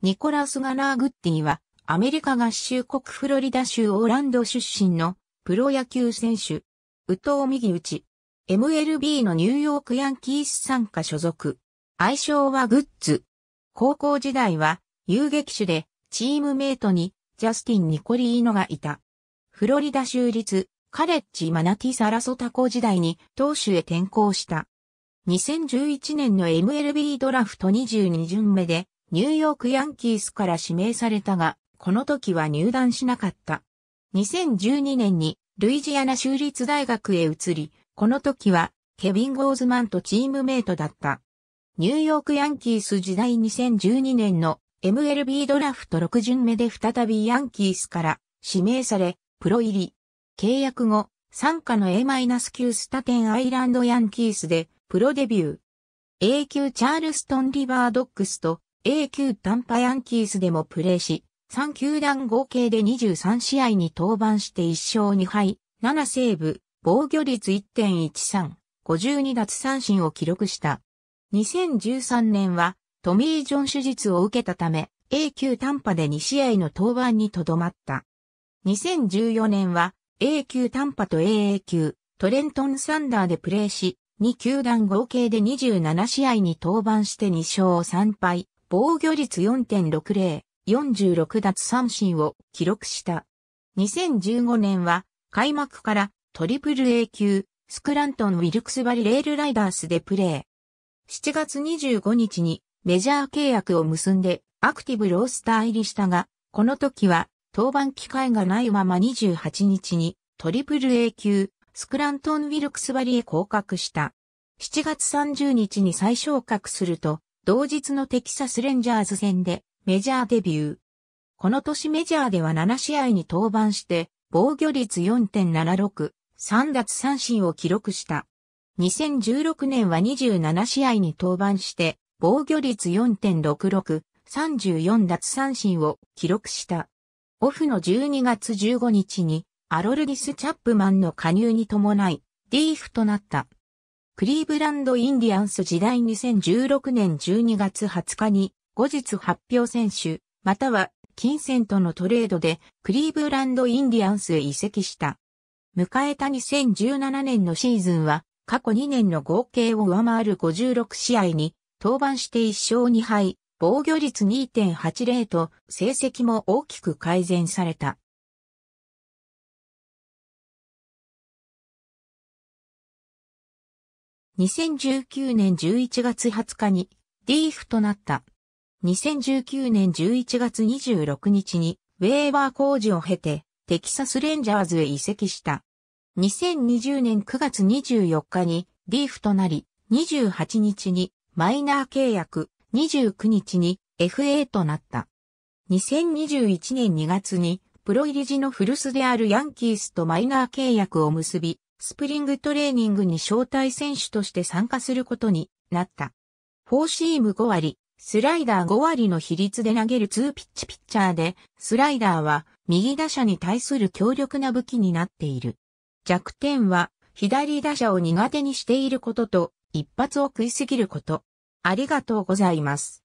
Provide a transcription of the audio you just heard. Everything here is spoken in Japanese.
ニコラス・ガラーグッティは、アメリカ合衆国フロリダ州オーランド出身のプロ野球選手。右投右打ち。MLB のニューヨークヤンキース参加所属。愛称はグッズ。高校時代は遊撃手でチームメイトにジャスティン・ニコリーノがいた。フロリダ州立カレッジマナティサラソタ校時代に投手へ転向した。2011年の MLB ドラフト22巡目でニューヨークヤンキースから指名されたが、この時は入団しなかった。2012年にルイジアナ州立大学へ移り、この時はケビン・ゴーズマンとチームメイトだった。ニューヨークヤンキース時代2012年の MLB ドラフト6巡目で再びヤンキースから指名され、プロ入り。契約後、参加の A-9 スタテンアイランドヤンキースでプロデビュー。A 級チャールストンリバードックスと A 級短波ヤンキースでもプレーし、3球団合計で23試合に登板して1勝2敗、7セーブ、防御率1.13、52奪三振を記録した。2013年はトミー・ジョン手術を受けたため、A 級短波で2試合の登板にとどまった。2014年は A 級短波と AA 級トレントン・サンダーでプレーし、2球団合計で27試合に登板して2勝3敗、防御率4.60、46奪三振を記録した。2015年は開幕からトリプル A 級、スクラントン・ウィルクスバリレールライダースでプレー。7月25日にメジャー契約を結んでアクティブロースター入りしたが、この時は登板機会がないまま28日にトリプル A 級、スクラントン・ウィルクスバリへ降格した。7月30日に再昇格すると、同日のテキサスレンジャーズ戦でメジャーデビュー。この年メジャーでは7試合に登板して、防御率4.76、3奪三振を記録した。2016年は27試合に登板して、防御率4.66、34奪三振を記録した。オフの12月15日に、アロルディス・チャップマンの加入に伴い、リーフとなった。クリーブランドインディアンス時代2016年12月20日に後日発表選手、または金銭とのトレードでクリーブランドインディアンスへ移籍した。迎えた2017年のシーズンは過去2年の合計を上回る56試合に登板して1勝2敗、防御率2.80と成績も大きく改善された。2019年11月20日にーフとなった。2019年11月26日にウェーバー工事を経てテキサスレンジャーズへ移籍した。2020年9月24日にーフとなり、28日にマイナー契約、29日に FA となった。2021年2月にプロ入り時の古巣であるヤンキースとマイナー契約を結び、スプリングトレーニングに招待選手として参加することになった。フォーシーム5割、スライダー5割の比率で投げる2ピッチピッチャーで、スライダーは右打者に対する強力な武器になっている。弱点は左打者を苦手にしていることと一発を食いすぎること。ありがとうございます。